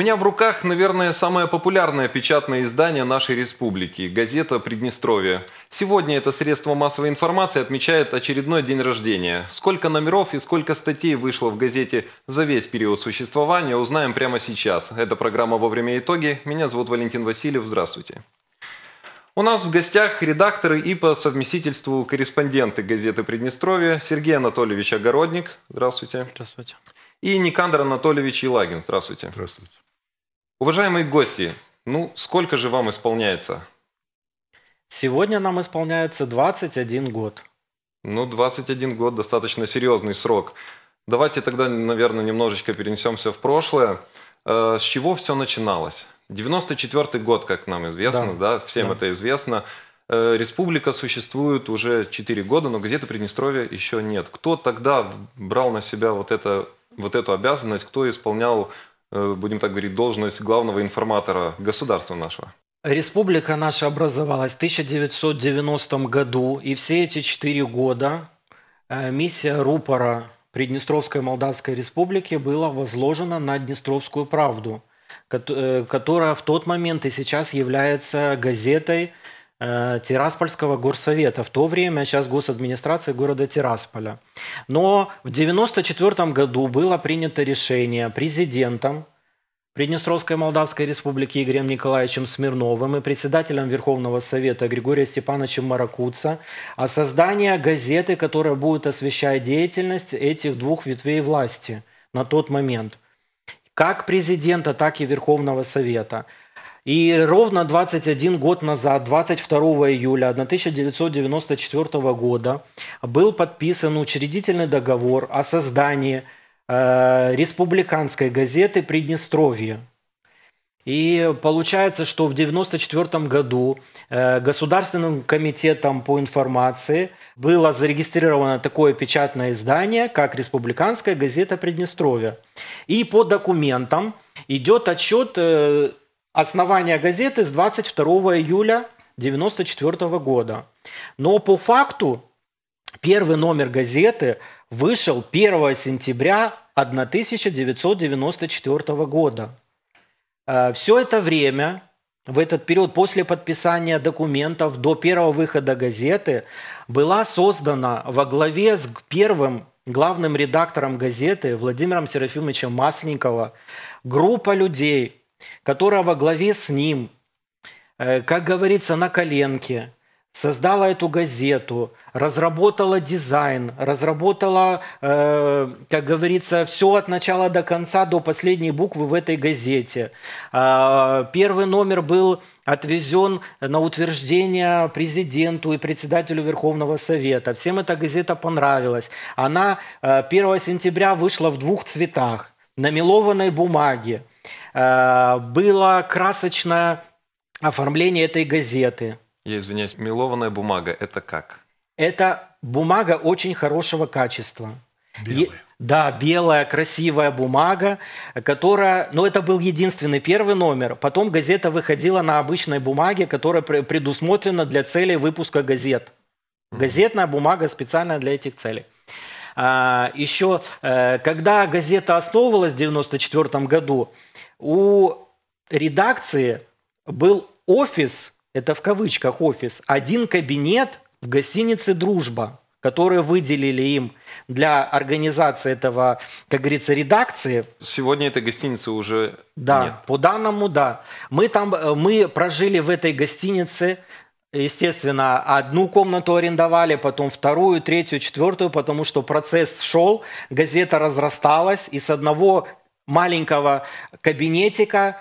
меня в руках, наверное, самое популярное печатное издание нашей республики – газета «Приднестровье». Сегодня это средство массовой информации отмечает очередной день рождения. Сколько номеров и сколько статей вышло в газете за весь период существования, узнаем прямо сейчас. Это программа во время итоги». Меня зовут Валентин Васильев. Здравствуйте. У нас в гостях редакторы и по совместительству корреспонденты газеты «Приднестровье» Сергей Анатольевич Огородник. Здравствуйте. Здравствуйте. И Никандр Анатольевич Елагин. Здравствуйте. Здравствуйте. Уважаемые гости, ну сколько же вам исполняется? Сегодня нам исполняется 21 год. Ну, 21 год достаточно серьезный срок. Давайте тогда, наверное, немножечко перенесемся в прошлое. Э, с чего все начиналось? 94 год, как нам известно, да, да всем да. это известно. Э, республика существует уже 4 года, но газеты Приднестровья еще нет. Кто тогда брал на себя вот, это, вот эту обязанность, кто исполнял Э, будем так говорить, должность главного информатора государства нашего. Республика наша образовалась в 1990 году, и все эти четыре года э, миссия рупора Приднестровской Молдавской Республики была возложена на Днестровскую правду, э, которая в тот момент и сейчас является газетой, Э, Тираспольского горсовета, в то время сейчас госадминистрации города Тирасполя. Но в 1994 году было принято решение президентом Приднестровской Молдавской Республики Игорем Николаевичем Смирновым и председателем Верховного Совета Григорием Степановичем Маракуца о создании газеты, которая будет освещать деятельность этих двух ветвей власти на тот момент – как президента, так и Верховного Совета – и ровно 21 год назад, 22 июля 1994 года, был подписан учредительный договор о создании э, республиканской газеты «Приднестровье». И получается, что в 1994 году э, Государственным комитетом по информации было зарегистрировано такое печатное издание, как «Республиканская газета Приднестровья». И по документам идет отчет э, основания газеты с 22 июля 1994 года. Но по факту первый номер газеты вышел 1 сентября 1994 года. Э, Все это время, в этот период после подписания документов до первого выхода газеты, была создана во главе с первым главным редактором газеты Владимиром Серафимовичем Масленникова группа людей, которая во главе с ним, э, как говорится, на коленке, создала эту газету, разработала дизайн, разработала, э, как говорится, все от начала до конца, до последней буквы в этой газете. А, первый номер был отвезен на утверждение президенту и председателю Верховного Совета. Всем эта газета понравилась. Она 1 э, сентября вышла в двух цветах – на мелованной бумаге. Э, было красочное оформление этой газеты. Я извиняюсь, мелованная бумага – это как? Это бумага очень хорошего качества. Белая. да, белая красивая бумага, которая, Но ну, это был единственный первый номер. Потом газета выходила на обычной бумаге, которая предусмотрена для целей выпуска газет. Газетная бумага специально для этих целей. А, еще, э, когда газета основывалась в 1994 году, у редакции был офис, это в кавычках офис, один кабинет в гостинице «Дружба», который выделили им для организации этого, как говорится, редакции. Сегодня эта гостиница уже Да, нет. по данному, да. Мы, там, мы прожили в этой гостинице, естественно, одну комнату арендовали, потом вторую, третью, четвертую, потому что процесс шел, газета разрасталась, и с одного маленького кабинетика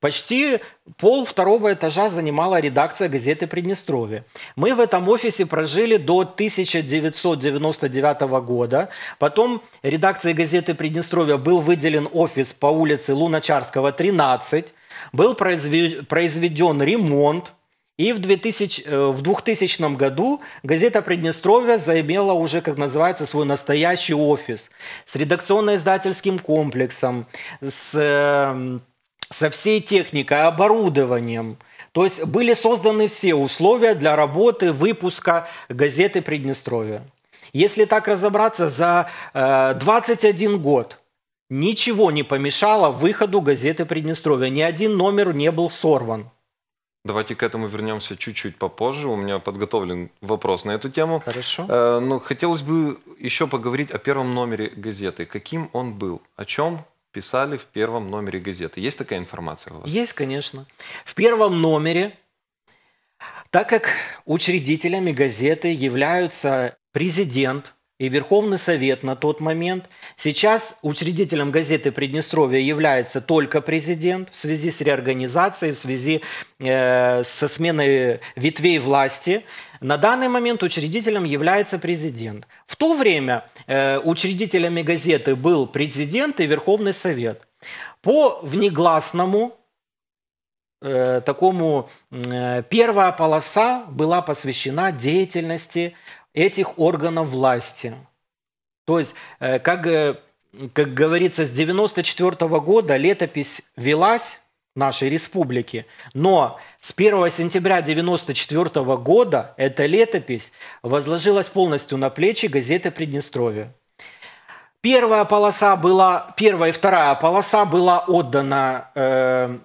Почти пол второго этажа занимала редакция газеты «Приднестровье». Мы в этом офисе прожили до 1999 года. Потом редакции газеты «Приднестровье» был выделен офис по улице Луначарского, 13. Был произведен ремонт и в 2000, э, в 2000 году газета «Приднестровье» заимела уже, как называется, свой настоящий офис с редакционно-издательским комплексом, с, эм, со всей техникой, оборудованием. То есть были созданы все условия для работы, выпуска газеты «Приднестровье». Если так разобраться, за 21 э, год – ничего не помешало выходу газеты «Приднестровье». Ни один номер не был сорван. Давайте к этому вернемся чуть-чуть попозже. У меня подготовлен вопрос на эту тему. Хорошо. Э, но ну, хотелось бы еще поговорить о первом номере газеты. Каким он был? О чем писали в первом номере газеты? Есть такая информация у вас? Есть, конечно. В первом номере, так как учредителями газеты являются президент и Верховный Совет на тот момент. Сейчас учредителем газеты Приднестровья является только президент в связи с реорганизацией, в связи э, со сменой ветвей власти. На данный момент учредителем является президент. В то время э, учредителями газеты был президент и Верховный Совет. По внегласному э, такому э, первая полоса была посвящена деятельности этих органов власти. То есть, э, как, э, как говорится, с 1994 года летопись велась нашей республики, но с 1 сентября 1994 года эта летопись возложилась полностью на плечи газеты «Приднестровье». Первая полоса была, первая и вторая полоса была отдана э,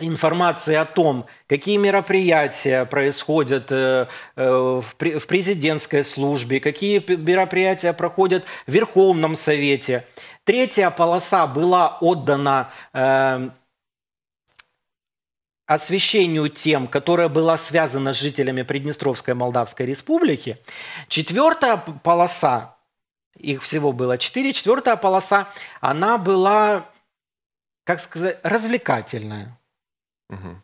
информации о том, какие мероприятия происходят э, э, в президентской службе, какие мероприятия проходят в Верховном Совете. Третья полоса была отдана э, освещению тем, которая была связана с жителями Приднестровской Молдавской Республики. Четвертая полоса, их всего было четыре, четвертая полоса, она была, как сказать, развлекательная. Вот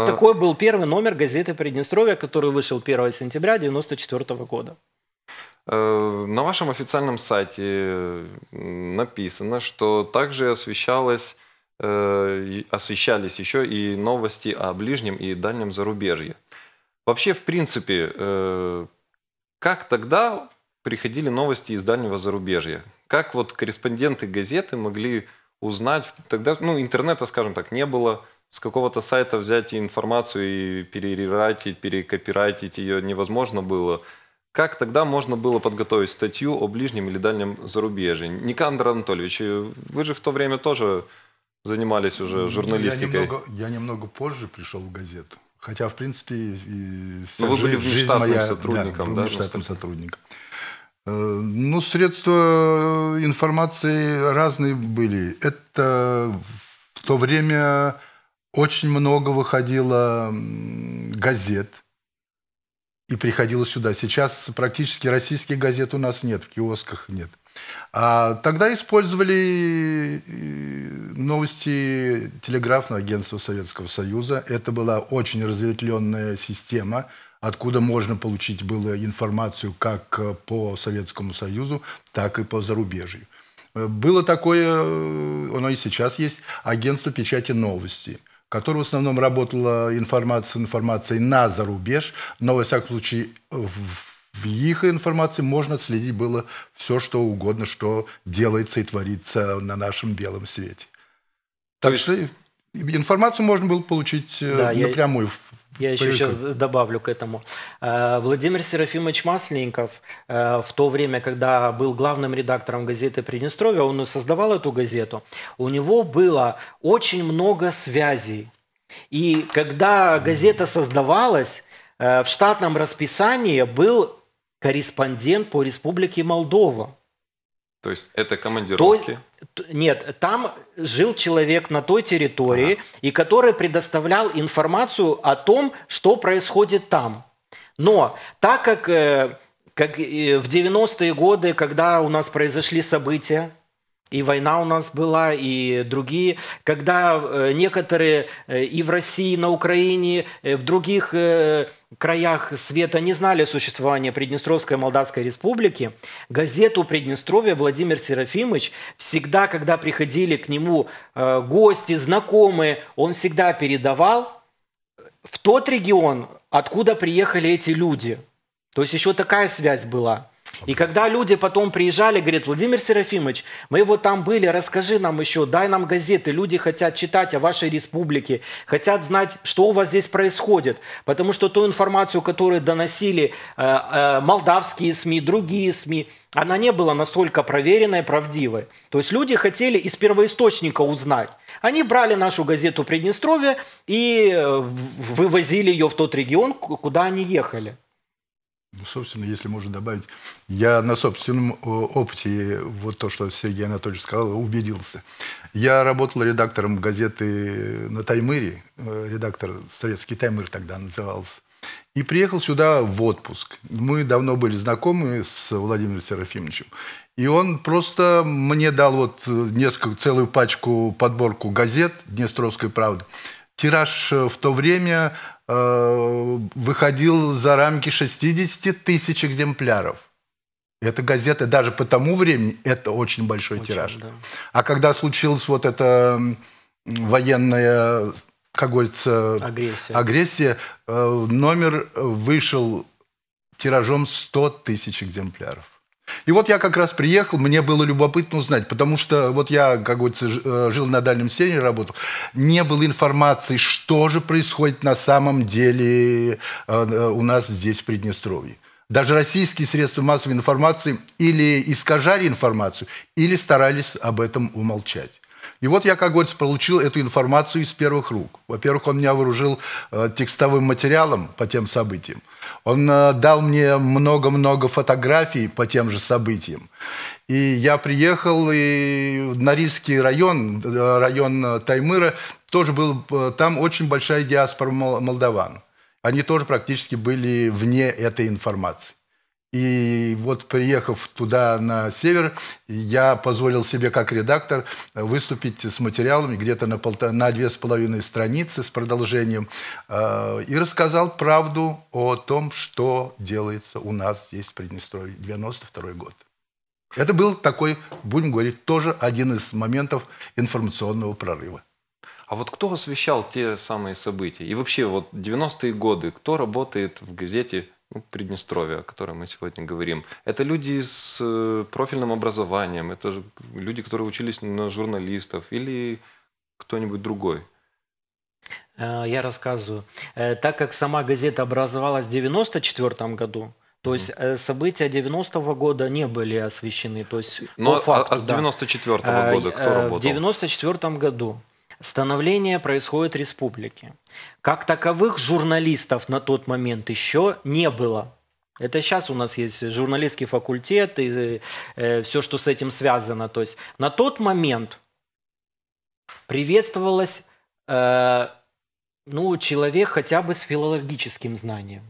а... такой был первый номер газеты «Приднестровье», который вышел 1 сентября 1994 года. Э, на вашем официальном сайте написано, что также освещалось, э, освещались еще и новости о ближнем и дальнем зарубежье. Вообще, в принципе, э, как тогда приходили новости из дальнего зарубежья? Как вот корреспонденты газеты могли узнать? Тогда ну, интернета, скажем так, не было – с какого-то сайта взять информацию и перерерайтить, перекопирайтить ее невозможно было. Как тогда можно было подготовить статью о ближнем или дальнем зарубежье? Никандр Анатольевич, э, вы же в то время тоже занимались уже журналистикой. Я немного, я немного позже пришел в газету. Хотя, в принципе, и вся Но ну, вы были внештатным моя, сотрудником, да? Был да внештатным сотрудником. Э, ну, средства э, информации разные были. Это в то время очень много выходило газет и приходило сюда. Сейчас практически российских газет у нас нет, в киосках нет. А тогда использовали э, новости телеграфного агентства Советского Союза. Это была очень разветвленная система, откуда можно получить было информацию как э, по Советскому Союзу, так и по зарубежью. Э, было такое, оно и сейчас есть, агентство печати новостей которой в основном работала информация информацией на зарубеж, но, во всяком случае, в, в их информации можно отследить было все, что угодно, что делается и творится на нашем белом свете. Так что информацию можно было получить э, да, напрямую я... Я еще Привет. сейчас добавлю к этому. Э, Владимир Серафимович Масленников э, в то время, когда был главным редактором газеты «Приднестровье», он создавал эту газету, у него было очень много связей. И когда газета создавалась, э, в штатном расписании был корреспондент по Республике Молдова. То есть это командировки? То, нет, там жил человек на той территории, ага. и который предоставлял информацию о том, что происходит там. Но так как, э, как в 90-е годы, когда у нас произошли события, и война у нас была, и другие, когда э, некоторые э, и в России, и на Украине, э, в других краях света не знали существования Приднестровской Молдавской Республики, газету Приднестровья Владимир Серафимович всегда, когда приходили к нему гости, знакомые, он всегда передавал в тот регион, откуда приехали эти люди. То есть еще такая связь была – и когда люди потом приезжали, говорят, Владимир Серафимович, мы вот там были, расскажи нам еще, дай нам газеты, люди хотят читать о вашей республике, хотят знать, что у вас здесь происходит, потому что ту информацию, которую доносили э, э, молдавские СМИ, другие СМИ, она не была настолько проверенной, правдивой. То есть люди хотели из первоисточника узнать. Они брали нашу газету Приднестровье и э, вывозили ее в тот регион, куда они ехали. Ну, собственно, если можно добавить, я на собственном э, опыте, вот то, что Сергей Анатольевич сказал, убедился. Я работал редактором газеты на Таймыре, э, редактор советский Таймыр тогда назывался. И приехал сюда в отпуск. Мы давно были знакомы с Владимиром Серафимовичем. И он просто мне дал вот э, несколько, целую пачку, подборку газет «Днестровской правды». Тираж в то время Э, выходил за рамки 60 тысяч экземпляров. Это газеты даже по тому времени это очень большой очень, тираж. Да. А когда случилась вот эта военная, как говорится, агрессия, агрессия э, номер вышел тиражом 100 тысяч экземпляров. И вот я как раз приехал, мне было любопытно узнать, потому что вот я, как говорится, э, жил на Дальнем Севере, работал, не было информации, что же происходит на самом деле э, э, у нас здесь, в Приднестровье. Даже российские средства массовой информации или искажали информацию, или старались об этом умолчать. И вот я, как говорится, получил эту информацию из первых рук. Во-первых, он меня вооружил э, текстовым материалом по тем событиям. Он э, дал мне много-много фотографий по тем же событиям. И я приехал, и в Норильский район, э, район э, Таймыра, тоже был, там очень большая диаспора молдаван. Они тоже практически были вне этой информации. И вот приехав туда на север, я позволил себе как редактор выступить с материалами где-то на, полтора, на две с половиной страницы с продолжением э, и рассказал правду о том, что делается у нас здесь в Приднестровье, 92 год. Это был такой, будем говорить, тоже один из моментов информационного прорыва. А вот кто освещал те самые события? И вообще, вот 90-е годы, кто работает в газете ну, Приднестровья, о котором мы сегодня говорим. Это люди с э, профильным образованием, это люди, которые учились на журналистов или кто-нибудь другой. Э, я рассказываю. Э, так как сама газета образовалась в 1994 году, то есть события 90-го года не были освещены. То есть, Но по а, а факту, а с 94-го да. года кто работал? В 94-м году становление происходит республики. Как таковых журналистов на тот момент еще не было. Это сейчас у нас есть журналистский факультет и э, все, что с этим связано. То есть на тот момент приветствовалось э, ну, человек хотя бы с филологическим знанием.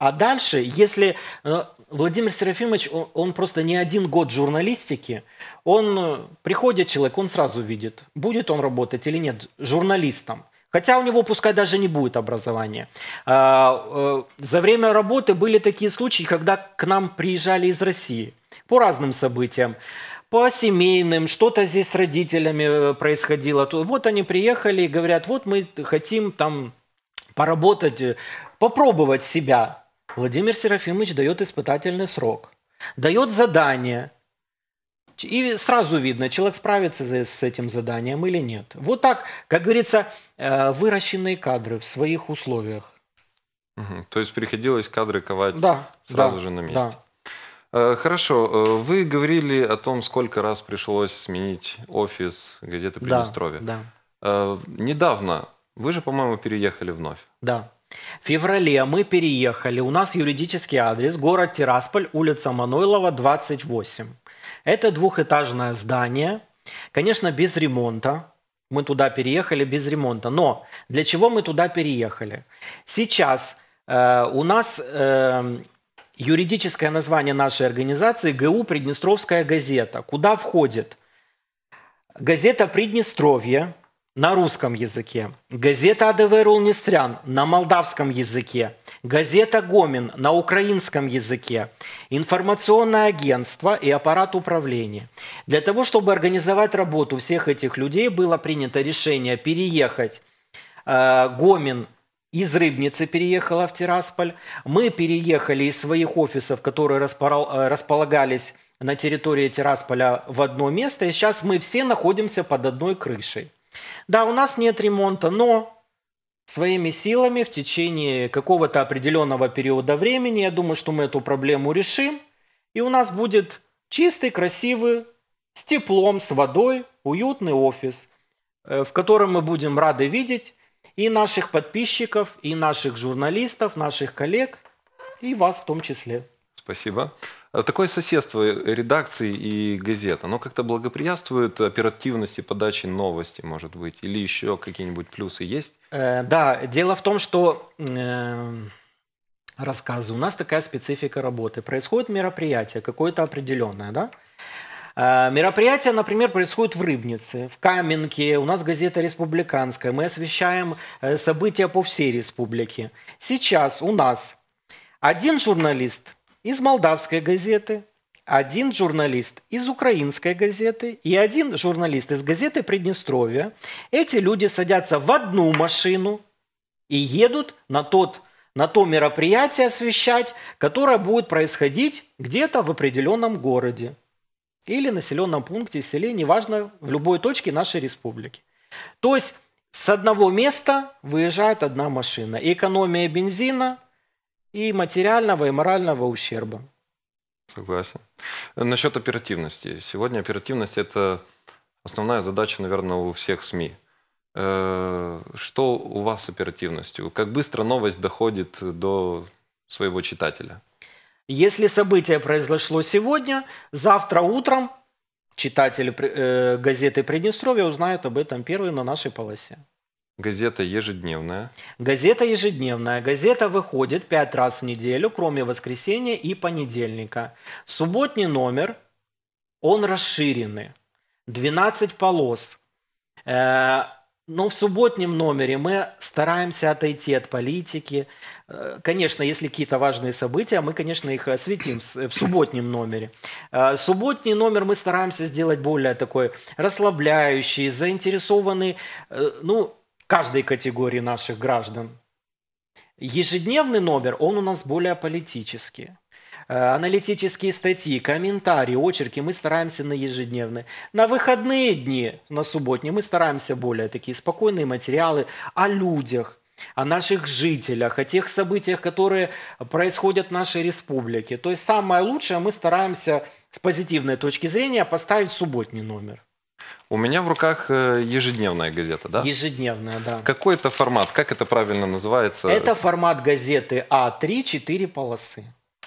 А дальше, если э, Владимир Серафимович, он, он просто не один год журналистики, он э, приходит человек, он сразу видит, будет он работать или нет журналистом. Хотя у него пускай даже не будет образования. А, э, за время работы были такие случаи, когда к нам приезжали из России по разным событиям по семейным, что-то здесь с родителями происходило. Вот они приехали и говорят, вот мы хотим там поработать, попробовать себя. Владимир Серафимович дает испытательный срок, дает задание. И сразу видно, человек справится с этим заданием или нет. Вот так, как говорится, э, выращенные кадры в своих условиях. Угу. То есть приходилось кадры ковать да, сразу да, же на месте. Да. Э, хорошо, э, вы говорили о том, сколько раз пришлось сменить офис газеты «Приднестровье». Да, да. Недавно, вы же, по-моему, переехали вновь. Да. В феврале мы переехали. У нас юридический адрес – город Тирасполь, улица Манойлова, 28. Это двухэтажное здание, конечно, без ремонта. Мы туда переехали без ремонта. Но для чего мы туда переехали? Сейчас э, у нас э, юридическое название нашей организации ГУ «Приднестровская газета», куда входит газета «Приднестровье», на русском языке, газета АДВ Рулнистрян на молдавском языке, газета Гомин на украинском языке, информационное агентство и аппарат управления. Для того, чтобы организовать работу всех этих людей, было принято решение переехать э, Гомин из Рыбницы переехала в Тирасполь. Мы переехали из своих офисов, которые э, располагались на территории Тирасполя в одно место. И сейчас мы все находимся под одной крышей. Да, у нас нет ремонта, но своими силами в течение какого-то определенного периода времени, я думаю, что мы эту проблему решим, и у нас будет чистый, красивый, с теплом, с водой, уютный офис, э, в котором мы будем рады видеть и наших подписчиков, и наших журналистов, наших коллег, и вас в том числе. Спасибо. Э, такое соседство э, редакции и газет, оно как-то благоприятствует оперативности подачи новости, может быть, или еще какие-нибудь плюсы есть? Э, да, дело в том, что э, рассказы, у нас такая специфика работы. Происходит мероприятие какое-то определенное, да? Э, мероприятие, например, происходит в Рыбнице, в Каменке, у нас газета «Республиканская», мы освещаем события по всей республике. Сейчас у нас один журналист – из молдавской газеты, один журналист из украинской газеты и один журналист из газеты Приднестровья. Эти люди садятся в одну машину и едут на, тот, на то мероприятие освещать, которое будет происходить где-то в определенном городе или населенном пункте, селе, неважно, в любой точке нашей республики. То есть с одного места выезжает одна машина. Экономия бензина – и материального, и морального ущерба. Согласен. Насчет оперативности. Сегодня оперативность – это основная задача, наверное, у всех СМИ. Э, что у вас с оперативностью? Как быстро новость доходит до своего читателя? Если событие произошло сегодня, завтра утром читатели э, газеты «Приднестровье» узнают об этом первым на нашей полосе. Газета ежедневная. Газета ежедневная. Газета выходит пять раз в неделю, кроме воскресенья и понедельника. Субботний номер, он расширенный. 12 полос. Э, но в субботнем номере мы стараемся отойти от политики. Э, конечно, если какие-то важные события, мы, конечно, их осветим в субботнем номере. Э, субботний номер мы стараемся сделать более такой расслабляющий, заинтересованный, ну, каждой категории наших граждан. Ежедневный номер, он у нас более политический э, аналитические статьи, комментарии, очерки мы стараемся на ежедневные. На выходные дни, на субботние, мы стараемся более такие спокойные материалы о людях, о наших жителях, о тех событиях, которые происходят в нашей республике. То есть самое лучшее мы стараемся с позитивной точки зрения поставить субботний номер. У меня в руках э, ежедневная газета, да? Ежедневная, да. Какой это формат? Как это правильно называется? Это формат газеты А3, 4 полосы.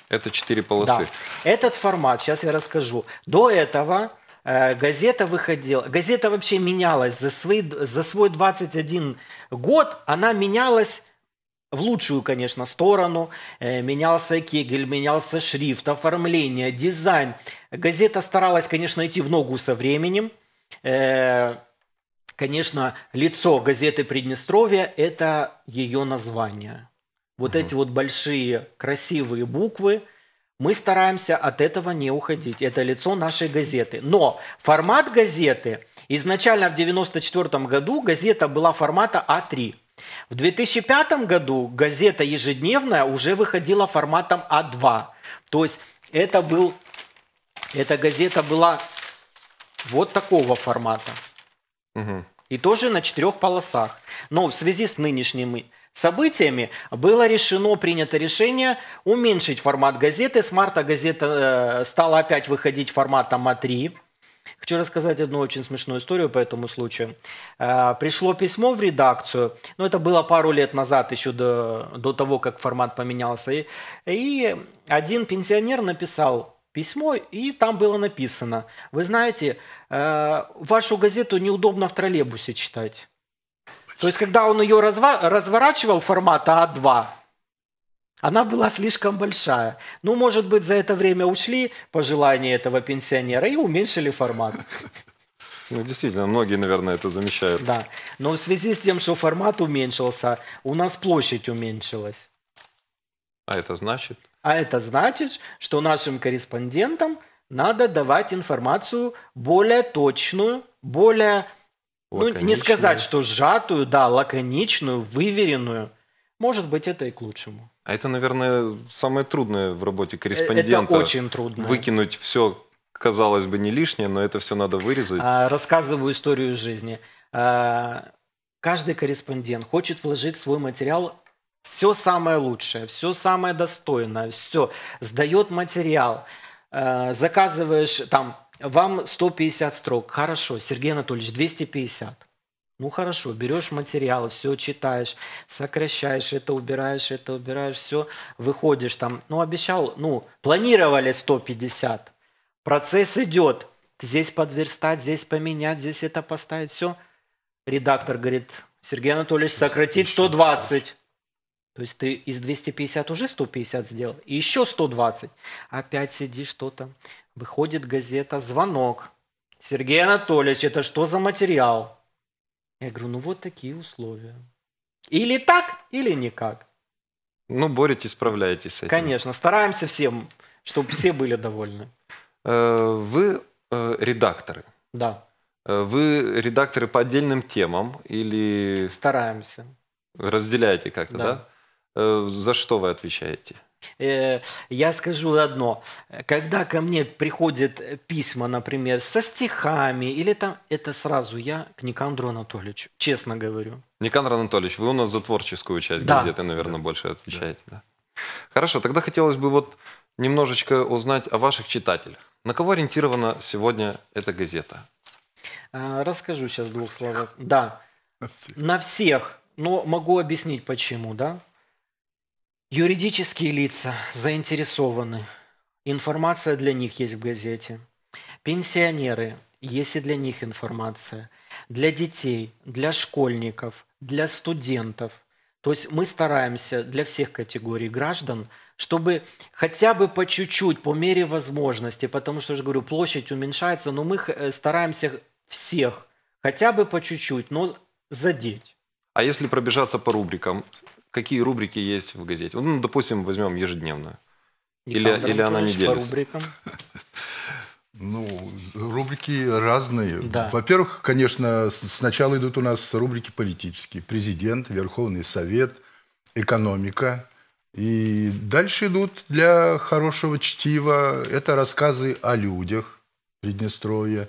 Это 4 полосы. Да. Этот формат, сейчас я расскажу. До этого э, газета выходила, газета вообще менялась за, свой за свой 21 год, она менялась в лучшую, конечно, сторону. Э, менялся кегель, менялся шрифт, оформление, дизайн. Газета старалась, конечно, идти в ногу со временем – Э, конечно, лицо газеты Приднестровья – это ее название. Вот mm эти вот большие красивые буквы, мы стараемся от этого не уходить. Это лицо нашей газеты. Но формат газеты изначально в 1994 году газета была формата А3. В 2005 году газета ежедневная уже выходила форматом А2. То есть это был, эта газета была вот такого формата. Угу. И тоже на четырех полосах. Но в связи с нынешними событиями было решено, принято решение уменьшить формат газеты. С марта газета э, стала опять выходить форматом А3. Хочу рассказать одну очень смешную историю по этому случаю. Э, пришло письмо в редакцию, но ну, это было пару лет назад, еще до, до того, как формат поменялся. И, и один пенсионер написал, письмо, и там было написано, вы знаете, э, вашу газету неудобно в троллейбусе читать. То есть, когда он ее разворачивал формата А2, она была слишком большая. Ну, может быть, за это время ушли пожелания этого пенсионера и уменьшили формат. Ну, действительно, многие, наверное, это замечают. Да. Но в связи с тем, что формат уменьшился, у нас площадь уменьшилась. А это значит? А это значит, что нашим корреспондентам надо давать информацию более точную, более, ну не сказать, что сжатую, да, лаконичную, выверенную. Может быть, это и к лучшему. А это, наверное, самое трудное в работе э, корреспондента. Это очень трудно. Выкинуть все, казалось бы, не лишнее, но это все надо вырезать. А, рассказываю историю жизни. А, каждый корреспондент хочет вложить в свой материал все самое лучшее, все самое достойное, все, сдает материал, э, заказываешь там, вам 150 строк, хорошо, Сергей Анатольевич, 250. Ну хорошо, берешь материал, все читаешь, сокращаешь, это убираешь, это убираешь, все, выходишь там. Ну обещал, ну планировали 150, процесс идет, здесь подверстать, здесь поменять, здесь это поставить, все. Редактор говорит, Сергей Анатольевич, сократить 120. То есть ты из 250 уже 150 сделал, и еще 120. Опять сидишь что-то. Выходит газета, звонок. Сергей Анатольевич, это что за материал? Я говорю, ну вот такие условия. Или так, или никак. Ну, боретесь, справляетесь с этим. Конечно, стараемся всем, чтобы все были довольны. Э, вы э, редакторы. Да. Э, вы редакторы по отдельным темам или... Стараемся. Разделяете как-то, да? да? Э, за что вы отвечаете? Э, я скажу одно. Когда ко мне приходят письма, например, со стихами, или там, это сразу я к Никандру Анатольевичу, честно говорю. Никандр Анатольевич, вы у нас за творческую часть да. газеты, наверное, да. больше отвечаете. Да. Хорошо, тогда хотелось бы вот немножечко узнать о ваших читателях. На кого ориентирована сегодня эта газета? Э, расскажу сейчас двух словах. Да, на всех. На всех. Но могу объяснить, почему, да? Юридические лица заинтересованы. Информация для них есть в газете. Пенсионеры, есть и для них информация. Для детей, для школьников, для студентов. То есть мы стараемся для всех категорий граждан, чтобы хотя бы по чуть-чуть, по мере возможности, потому что, я же говорю, площадь уменьшается, но мы э, стараемся всех хотя бы по чуть-чуть, но задеть. А если пробежаться по рубрикам, какие рубрики есть в газете. Ну, допустим, возьмем ежедневную. или, или она не делится. По рубрикам. Ну, рубрики разные. Да. Во-первых, конечно, сначала идут у нас рубрики политические. Президент, Верховный Совет, экономика. И дальше идут для хорошего чтива. Это рассказы о людях Приднестровья.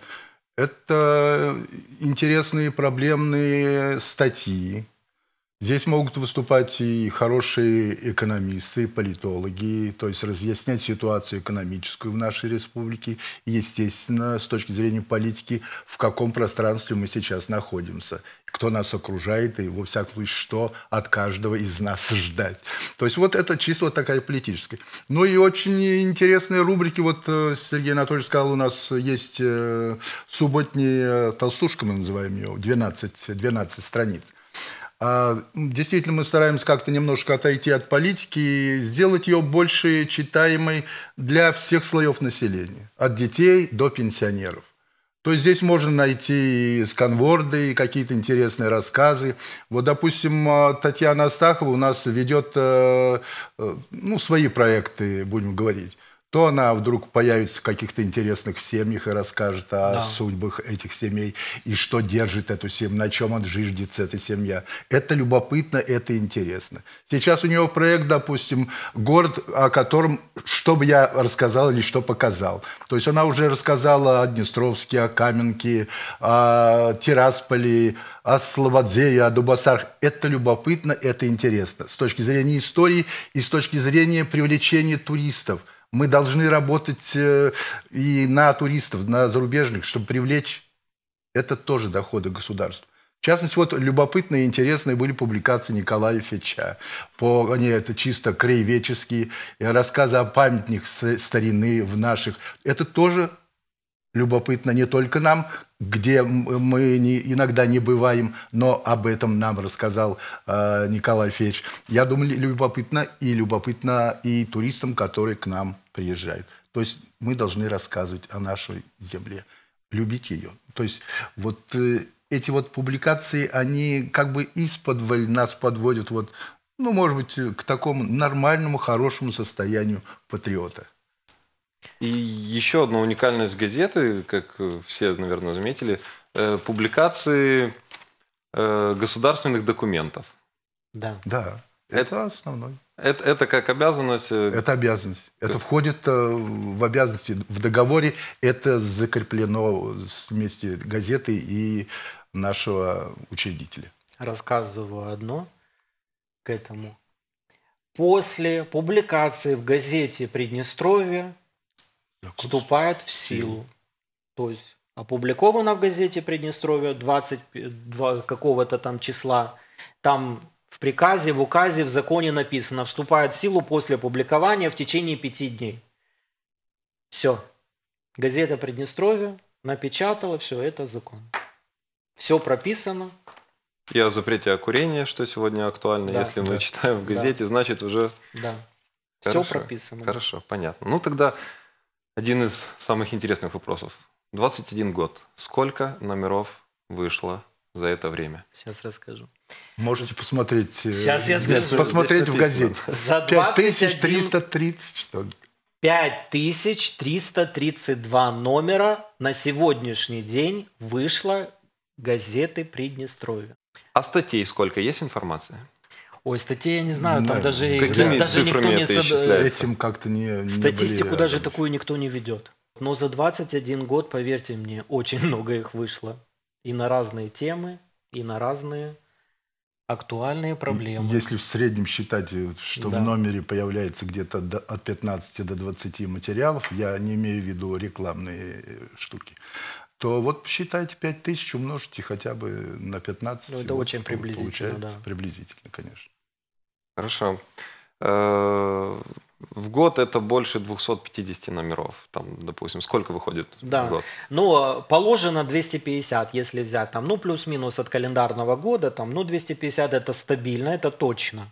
Это интересные проблемные статьи Здесь могут выступать и хорошие экономисты, и политологи, то есть разъяснять ситуацию экономическую в нашей республике, и, естественно, с точки зрения политики, в каком пространстве мы сейчас находимся, кто нас окружает, и, во всяком случае, что от каждого из нас ждать. То есть вот это чисто такая политическая. Ну и очень интересные рубрики, вот э, Сергей Анатольевич сказал, у нас есть э, субботняя э, толстушка, мы называем ее, 12, 12 страниц. А, действительно, мы стараемся как-то немножко отойти от политики и сделать ее больше читаемой для всех слоев населения, от детей до пенсионеров. То есть здесь можно найти и сканворды, и какие-то интересные рассказы. Вот, допустим, а, Татьяна Астахова у нас ведет э, э, ну, свои проекты, будем говорить то она вдруг появится в каких-то интересных семьях и расскажет о да. судьбах этих семей и что держит эту семью, на чем отжиждется эта семья. Это любопытно, это интересно. Сейчас у нее проект, допустим, город, о котором, что бы я рассказал или что показал. То есть она уже рассказала о Днестровске, о Каменке, о Тирасполе, о Слободзее, о Дубасарах. Это любопытно, это интересно. С точки зрения истории и с точки зрения привлечения туристов – мы должны работать э, и на туристов, на зарубежных, чтобы привлечь. Это тоже доходы государства. В частности, вот любопытные и интересные были публикации Николая Феча. По, они это чисто краеведческие э, рассказы о памятниках старины в наших. Это тоже любопытно не только нам, где мы не, иногда не бываем, но об этом нам рассказал э, Николай Федорович. Я думаю, любопытно и любопытно и туристам, которые к нам приезжают. То есть мы должны рассказывать о нашей земле, любить ее. То есть вот э, эти вот публикации, они как бы из-под нас подводят вот, ну, может быть, к такому нормальному, хорошему состоянию патриота. И еще одна уникальность газеты, как э, все, наверное, заметили, э, публикации э, государственных документов. Да. Да. Это, это основной. Это, это как обязанность? Это обязанность. Это входит в обязанности. В договоре это закреплено вместе газеты и нашего учредителя. Рассказываю одно к этому. После публикации в газете «Приднестровье» вступает в силу. То есть опубликовано в газете Приднестровье 22 какого-то там числа. Там в приказе, в указе, в законе написано, вступает в силу после опубликования в течение пяти дней. Все. Газета Приднестровья напечатала, все, это закон. Все прописано. Я о запрете что сегодня актуально, да, если да, мы читаем в газете, да, значит уже... Да. Хорошо, все прописано. Хорошо, понятно. Ну тогда один из самых интересных вопросов. 21 год. Сколько номеров вышло за это время? Сейчас расскажу. Можете посмотреть. Э, сейчас я скажу. Посмотреть в газете. За 5330 что ли. 5332 номера на сегодняшний день вышло газеты Приднестровья. А статей сколько? Есть информация? Ой, статей я не знаю, там да. даже, Какими даже никто не... Это Этим как-то не, не Статистику были, даже такую никто не ведет. Но за 21 год, поверьте мне, очень много их вышло. И на разные темы, и на разные актуальные проблемы. Если в среднем считать, э, что да. в номере появляется где-то от 15 до 20 материалов, я не имею в виду рекламные э, штуки, то вот считайте 5 тысяч, умножите хотя бы на 15. Ну, это вот очень приблизительно, получается, да. приблизительно, конечно. Хорошо. Э, в год это больше 250 номеров. Там, допустим, сколько выходит да. в год? Ну, а, положено 250, если взять там, ну, плюс-минус от календарного года, там, ну, 250 это стабильно, это точно.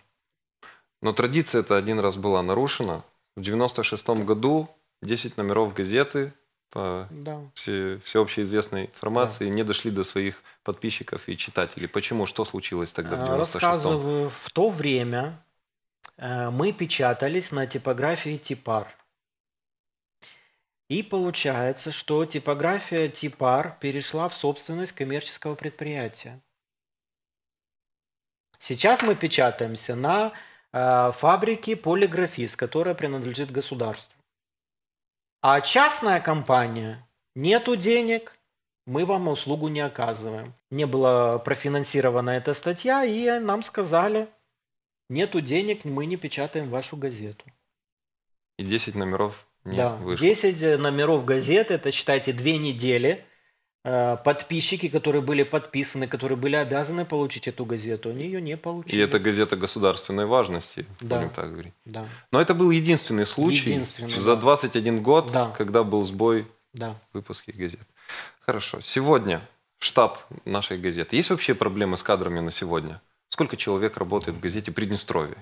Но традиция это один раз была нарушена. В 96 году 10 номеров газеты по да. все, всеобщей известной информации, да. не дошли до своих подписчиков и читателей. Почему? Что случилось тогда в 96-м? Э, рассказываю, в то время э, мы печатались на типографии «Типар». И получается, что типография «Типар» перешла в собственность коммерческого предприятия. Сейчас мы печатаемся на э, фабрике «Полиграфист», которая принадлежит государству. А частная компания, нету денег, мы вам услугу не оказываем. Не была профинансирована эта статья, и нам сказали, нету денег, мы не печатаем вашу газету. И 10 номеров не да, вышло. 10 номеров газеты, это считайте две недели – Э, подписчики, которые были подписаны, которые были обязаны получить эту газету, они ее не получили. И это газета государственной важности, да. будем так говорить. Да. Но это был единственный случай единственный, за 21 да. год, да. когда был сбой да. в выпуске газет. Хорошо. Сегодня штат нашей газеты. Есть вообще проблемы с кадрами на сегодня? Сколько человек работает в газете Приднестровье?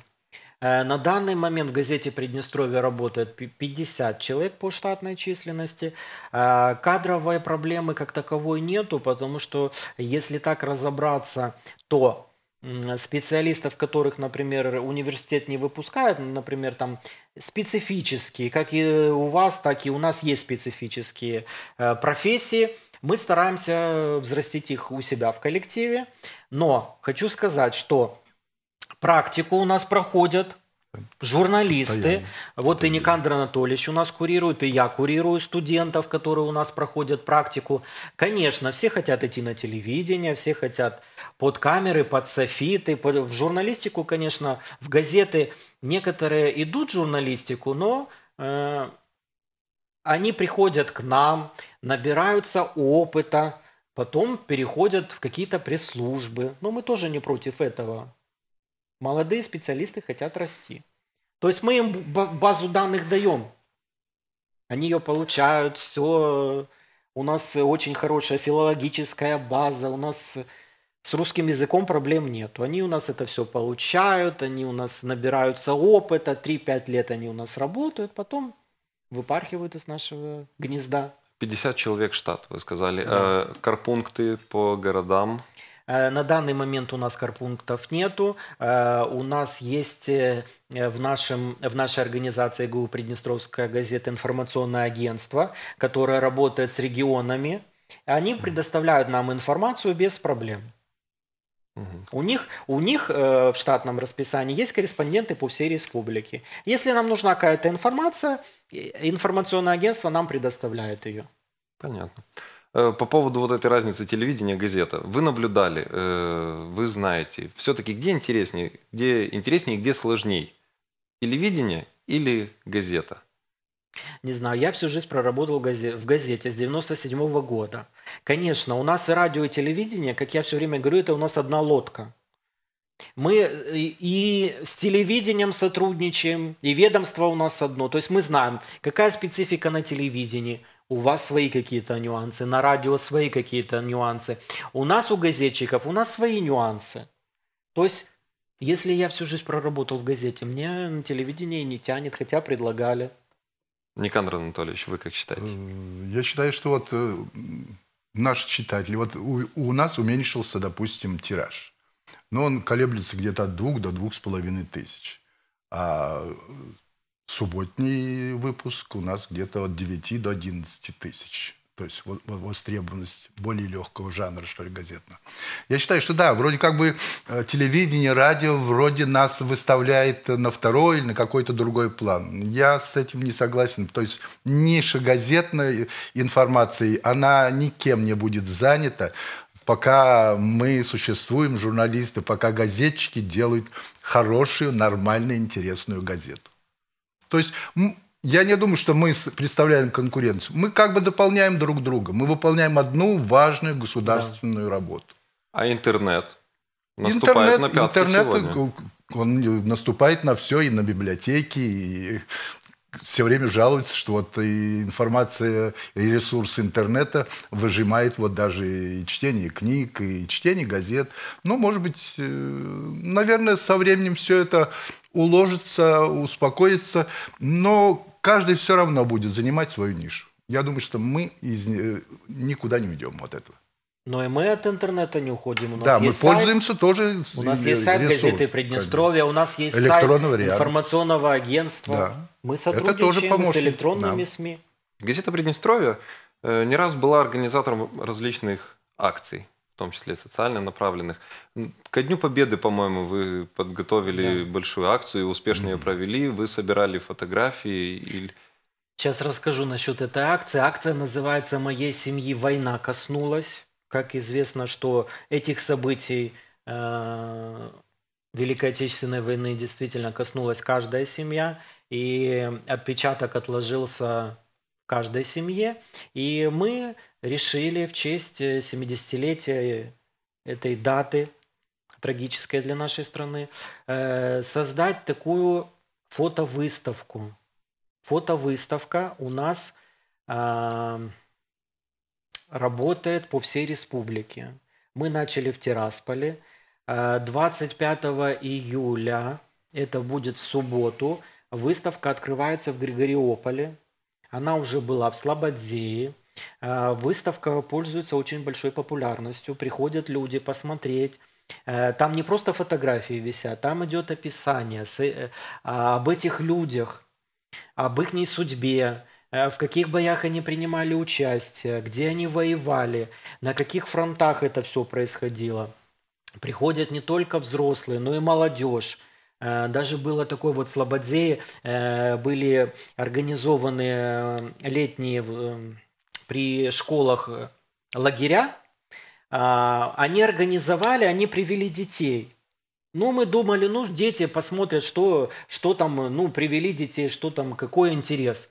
Э, на данный момент в газете Приднестровье работает 50 человек по штатной численности. Э, кадровой проблемы как таковой нету, потому что если так разобраться, то специалистов, которых, например, университет не выпускает, например, там специфические, как и у вас, так и у нас есть специфические э, профессии, мы стараемся взрастить их у себя в коллективе, но хочу сказать, что Практику у нас проходят журналисты. Постоянно. Вот и Никандр Анатольевич у нас курирует, и я курирую студентов, которые у нас проходят практику. Конечно, все хотят идти на телевидение, все хотят под камеры, под софиты. В журналистику, конечно, в газеты некоторые идут в журналистику, но э, они приходят к нам, набираются опыта, потом переходят в какие-то пресс-службы. Но мы тоже не против этого. Молодые специалисты хотят расти. То есть мы им базу данных даем. Они ее получают, все. У нас очень хорошая филологическая база, у нас с русским языком проблем нет. Они у нас это все получают, они у нас набираются опыта, 3-5 лет они у нас работают, потом выпархивают из нашего гнезда. 50 человек штат, вы сказали. Да. Э, карпункты по городам? Э, на данный момент у нас карпунктов нету. Э, у нас есть э, в, нашем, в нашей организации ГУ «Приднестровская газета» информационное агентство, которое работает с регионами. Они предоставляют нам информацию без проблем. У них, у них э, в штатном расписании есть корреспонденты по всей республике. Если нам нужна какая-то информация, информационное агентство нам предоставляет ее. Понятно. Э, по поводу вот этой разницы телевидения, и газета. Вы наблюдали, э, вы знаете. Все-таки где интереснее, где интереснее, где сложнее? Телевидение или газета? Не знаю, я всю жизнь проработал в газете с 97 -го года. Конечно, у нас и радио, и телевидение, как я все время говорю, это у нас одна лодка. Мы и с телевидением сотрудничаем, и ведомство у нас одно. То есть мы знаем, какая специфика на телевидении, у вас свои какие-то нюансы, на радио свои какие-то нюансы. У нас, у газетчиков, у нас свои нюансы. То есть, если я всю жизнь проработал в газете, мне на телевидении не тянет, хотя предлагали. Никандр Анатольевич, вы как считаете? Э, я считаю, что вот э, наш читатель, вот у, у нас уменьшился, допустим, тираж. Но он колеблется где-то от двух до двух с половиной тысяч. А субботний выпуск у нас где-то от 9 до 11 тысяч. То есть востребованность более легкого жанра, что ли, газетного. Я считаю, что да, вроде как бы э, телевидение, радио вроде нас выставляет на второй или на какой-то другой план. Я с этим не согласен. То есть ниша газетной информации, она никем не будет занята пока мы существуем, журналисты, пока газетчики делают хорошую, нормальную, интересную газету. То есть я не думаю, что мы представляем конкуренцию. Мы как бы дополняем друг друга. Мы выполняем одну важную государственную да. работу. А интернет? Наступает интернет, на пятки интернет сегодня. Он наступает на все, и на библиотеки, и все время жалуются, что вот и информация и ресурс интернета выжимает вот даже и чтение книг, и чтение газет. Ну, может быть, э, наверное, со временем все это уложится, успокоится, но каждый все равно будет занимать свою нишу. Я думаю, что мы из, э, никуда не уйдем от этого. Но и мы от интернета не уходим. У нас да, есть мы сайт, пользуемся тоже. У нас есть сайт ресурс, газеты Приднестровья, у нас есть сайт ряда. информационного агентства. Да. Мы сотрудничаем Это тоже с электронными да. СМИ. Газета Приднестровья э, не раз была организатором различных акций, в том числе социально направленных. Ко Дню Победы, по-моему, вы подготовили да. большую акцию и успешно mm-hmm. ее провели. Вы собирали фотографии или... Сейчас расскажу насчет этой акции. Акция называется «Моей семьи война коснулась». Как известно, что этих событий э, Великой Отечественной войны действительно коснулась каждая семья, и отпечаток отложился в каждой семье. И мы решили в честь 70-летия э, этой даты, трагической для нашей страны, э, создать такую фотовыставку. Фотовыставка у нас э, работает по всей республике. Мы начали в Тирасполе. 25 э, июля, это будет в субботу, выставка открывается в Григориополе. Она уже была в Слободзее. Э, выставка пользуется очень большой популярностью. Приходят люди посмотреть. Э, там не просто фотографии висят, там идет описание об этих людях, об их судьбе, Э, в каких боях они принимали участие, где они воевали, на каких фронтах это все происходило. Приходят не только взрослые, но и молодежь. Э, даже было такое вот Слободзее, э, были организованы летние при школах лагеря. А, они организовали, они привели детей – ну, мы думали, ну, дети посмотрят, что, что там, ну, привели детей, что там, какой интерес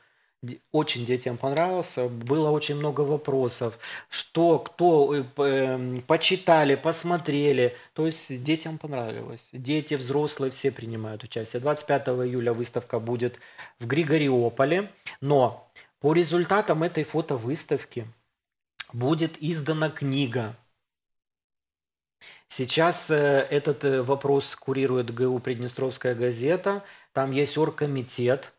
очень детям понравился. Было очень много вопросов, что, кто э, эм, почитали, посмотрели. То есть детям понравилось. Дети, взрослые, все принимают участие. 25 июля выставка будет в Григориополе. Но по результатам этой фотовыставки будет издана книга. Сейчас э, этот э, вопрос курирует ГУ «Приднестровская газета». Там есть оргкомитет,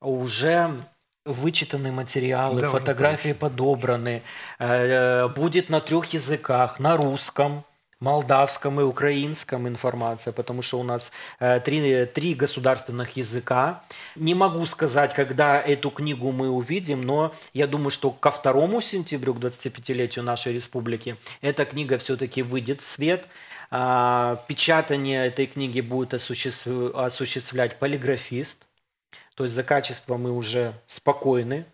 уже вычитаны материалы, да, фотографии подобраны. Э, э, будет на трех языках, на русском, молдавском и украинском информация, потому что у нас э, три, три государственных языка. Не могу сказать, когда эту книгу мы увидим, но я думаю, что ко второму сентябрю, к 25-летию нашей республики, эта книга все-таки выйдет в свет. А, печатание этой книги будет осуществлять полиграфист – то есть за качество мы уже спокойны.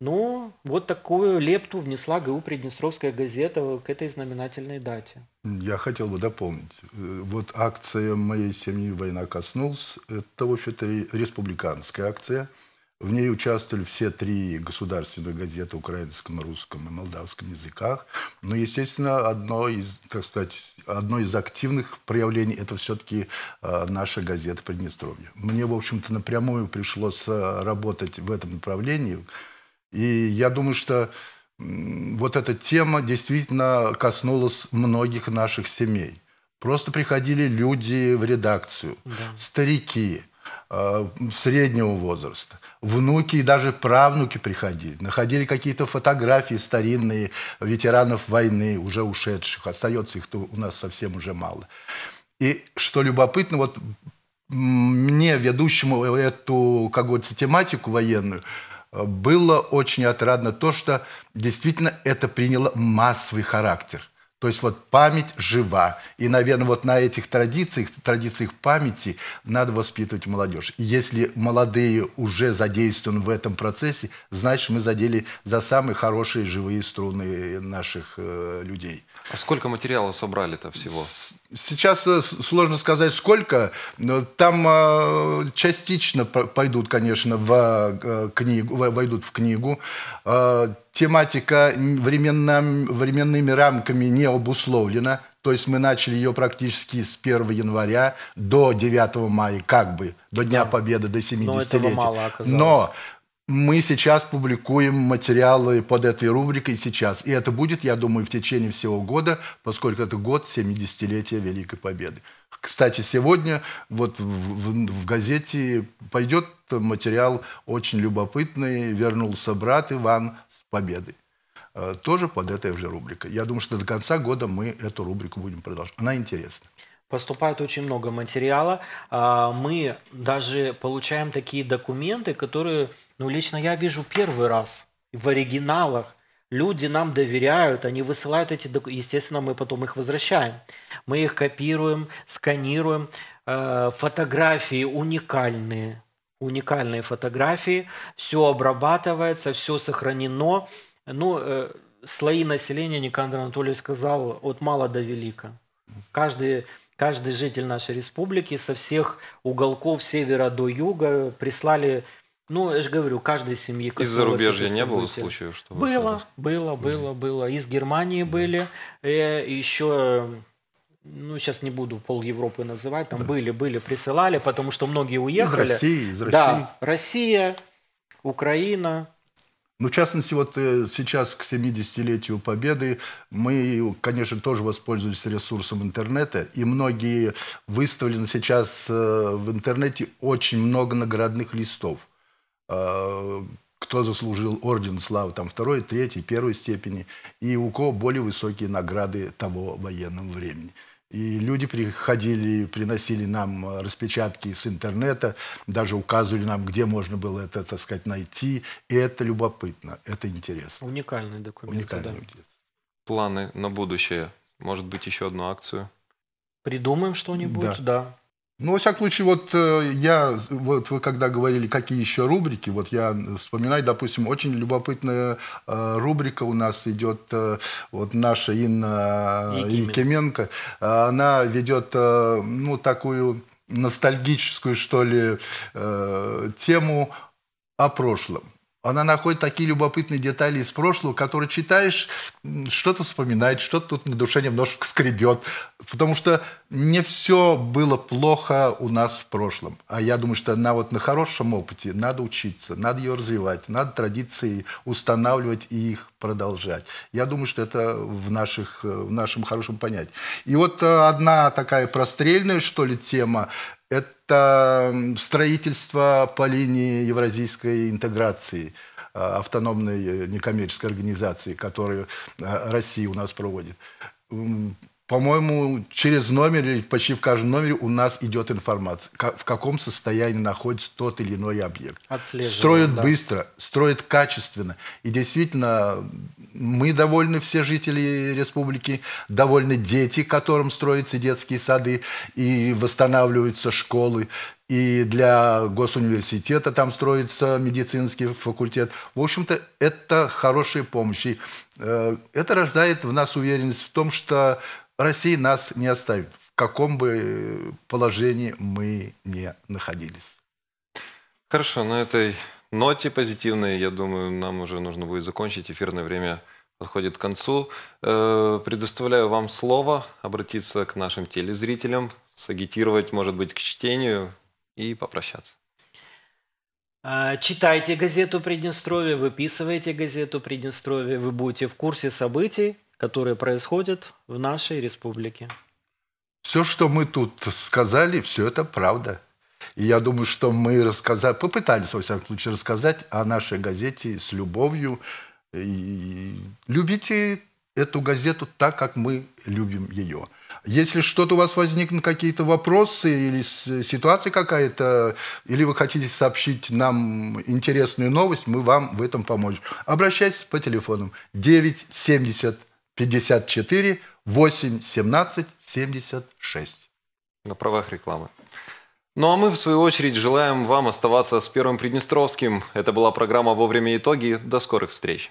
Но ну, вот такую лепту внесла ГУ «Приднестровская газета» к этой знаменательной дате. Я хотел бы дополнить. Э, вот акция «Моей семьи война коснулась» – это, в общем-то, республиканская акция – в ней участвовали все три государственные газеты украинском, русском и молдавском языках. Но, естественно, одно из, так сказать, одно из активных проявлений – это все-таки а, наша газета «Приднестровье». Мне, в общем-то, напрямую пришлось а, работать в этом направлении. И я думаю, что вот эта тема действительно коснулась многих наших семей. Просто приходили люди в редакцию, да. старики – Э, среднего возраста. Внуки и даже правнуки приходили. Находили какие-то фотографии старинные ветеранов войны, уже ушедших. Остается их у нас совсем уже мало. И что любопытно, вот мне, ведущему эту, как говорится, тематику военную, э, было очень отрадно то, что действительно это приняло массовый характер – то есть вот память жива. И, наверное, вот на этих традициях, традициях памяти надо воспитывать молодежь. если молодые уже задействованы в этом процессе, значит, мы задели за самые хорошие живые струны наших э, людей. А сколько материала собрали-то всего? Сейчас э, сложно сказать, сколько. Там э, частично пойдут, конечно, в э, книгу, войдут в книгу. Тематика временным, временными рамками не обусловлена. То есть мы начали ее практически с 1 января до 9 мая, как бы, до Дня да. Победы, до 70-летия. Но, этого мало оказалось. Но мы сейчас публикуем материалы под этой рубрикой сейчас. И это будет, я думаю, в течение всего года, поскольку это год 70-летия Великой Победы. Кстати, сегодня вот в, в, в газете пойдет материал очень любопытный «Вернулся брат Иван с Победы». Э, тоже под этой же рубрикой. Я думаю, что до конца года мы эту рубрику будем продолжать. Она интересна поступает очень много материала. А, мы даже получаем такие документы, которые но ну, лично я вижу первый раз в оригиналах. Люди нам доверяют, они высылают эти документы. Естественно, мы потом их возвращаем. Мы их копируем, сканируем. Э, фотографии уникальные, уникальные фотографии. Все обрабатывается, все сохранено. Ну, э, слои населения, Никандр Анатольевич сказал, от мала до велика. Каждый каждый житель нашей республики со всех уголков севера до юга прислали ну, я же говорю, каждой семьи Из зарубежья не было случаев, что было, было, было, mm. было. Из Германии mm. были, и э, еще, ну сейчас не буду пол Европы называть, там да. были, были, присылали, потому что многие уехали. Из России, из России. Да, Россия, Украина, ну, в частности, вот э, сейчас к 70-летию Победы мы, конечно, тоже воспользовались ресурсом интернета, и многие выставлены сейчас э, в интернете очень много наградных листов – Э, кто заслужил орден славы там второй, третьей, первой степени, и у кого более высокие награды того военного времени. И люди приходили, приносили нам распечатки с интернета, даже указывали нам, где можно было это, так сказать, найти. И это любопытно, это интересно. Уникальный документ. Уникальный да. Планы на будущее. Может быть, еще одну акцию? Придумаем что-нибудь, да. да. Ну, во всяком случае, вот э, я, вот вы когда говорили, какие еще рубрики, вот я вспоминаю, допустим, очень любопытная э, рубрика у нас идет, э, вот наша Инна Якименко, она ведет, ну, такую ностальгическую, что ли, тему о прошлом. Она находит такие любопытные детали из прошлого, которые читаешь, что-то вспоминает, что-то тут на душе немножко скребет. Потому что не все было плохо у нас в прошлом. А я думаю, что на, вот, на хорошем опыте надо учиться, надо ее развивать, надо традиции устанавливать и их продолжать. Я думаю, что это в, наших, э, в нашем хорошем понятии. И вот э, одна такая прострельная, что ли, тема это строительство по линии евразийской интеграции э, автономной э, некоммерческой организации, которую э, Россия у нас проводит по-моему, через номер или почти в каждом номере у нас идет информация, как, в каком состоянии находится тот или иной объект. Строят да. быстро, строят качественно. И действительно, мы довольны, все жители республики, довольны дети, которым строятся детские сады и восстанавливаются школы. И для госуниверситета там строится медицинский факультет. В общем-то, это хорошая помощь. И, э, это рождает в нас уверенность в том, что Россия нас не оставит, в каком бы э, положении мы не находились. Хорошо, на этой ноте позитивной, я думаю, нам уже нужно будет закончить. Эфирное время подходит к концу. Э, предоставляю вам слово обратиться к нашим телезрителям, сагитировать, может быть, к чтению и попрощаться. Э, читайте газету Приднестровье, выписывайте газету Приднестровье, вы будете в курсе событий, которые происходят в нашей республике. Все, что мы тут сказали, все это правда. И я думаю, что мы рассказали, попытались, во всяком случае, рассказать о нашей газете с любовью. И любите эту газету так, как мы любим ее. Если что-то у вас возникнут какие-то вопросы или ситуация какая-то, или вы хотите сообщить нам интересную новость, мы вам в этом поможем. Обращайтесь по телефону 970 54 8 17 76. На правах рекламы. Ну а мы, в свою очередь, желаем вам оставаться с Первым Приднестровским. Это была программа «Вовремя итоги». До скорых встреч!